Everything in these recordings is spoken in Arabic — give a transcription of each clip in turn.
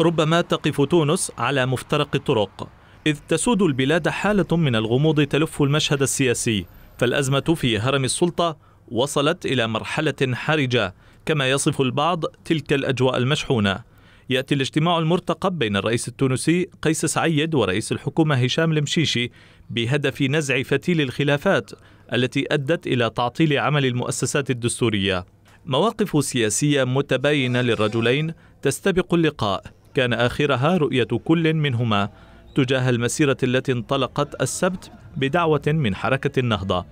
ربما تقف تونس على مفترق الطرق إذ تسود البلاد حالة من الغموض تلف المشهد السياسي فالأزمة في هرم السلطة وصلت إلى مرحلة حرجة كما يصف البعض تلك الأجواء المشحونة يأتي الاجتماع المرتقب بين الرئيس التونسي قيس سعيد ورئيس الحكومة هشام المشيشي بهدف نزع فتيل الخلافات التي أدت إلى تعطيل عمل المؤسسات الدستورية مواقف سياسية متباينة للرجلين تستبق اللقاء كان آخرها رؤية كل منهما تجاه المسيرة التي انطلقت السبت بدعوة من حركة النهضة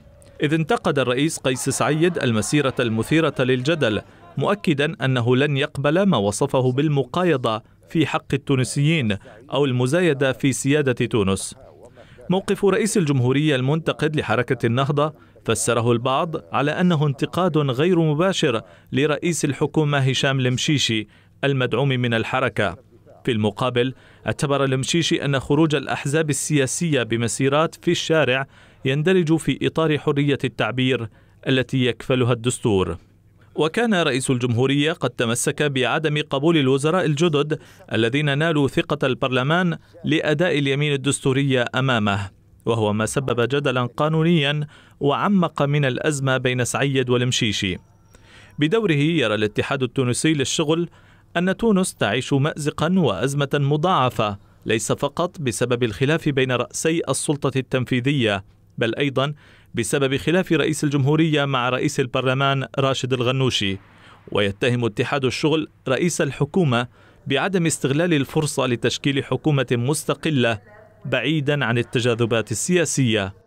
إذ انتقد الرئيس قيس سعيد المسيرة المثيرة للجدل مؤكدا أنه لن يقبل ما وصفه بالمقايضة في حق التونسيين أو المزايدة في سيادة تونس موقف رئيس الجمهورية المنتقد لحركة النهضة فسره البعض على أنه انتقاد غير مباشر لرئيس الحكومة هشام المشيشي المدعوم من الحركة في المقابل اعتبر المشيشي أن خروج الأحزاب السياسية بمسيرات في الشارع يندرج في إطار حرية التعبير التي يكفلها الدستور وكان رئيس الجمهورية قد تمسك بعدم قبول الوزراء الجدد الذين نالوا ثقة البرلمان لأداء اليمين الدستورية أمامه وهو ما سبب جدلا قانونيا وعمق من الأزمة بين سعيد والمشيشي بدوره يرى الاتحاد التونسي للشغل أن تونس تعيش مأزقا وأزمة مضاعفة ليس فقط بسبب الخلاف بين رأسي السلطة التنفيذية بل أيضا بسبب خلاف رئيس الجمهورية مع رئيس البرلمان راشد الغنوشي ويتهم اتحاد الشغل رئيس الحكومة بعدم استغلال الفرصة لتشكيل حكومة مستقلة بعيدا عن التجاذبات السياسية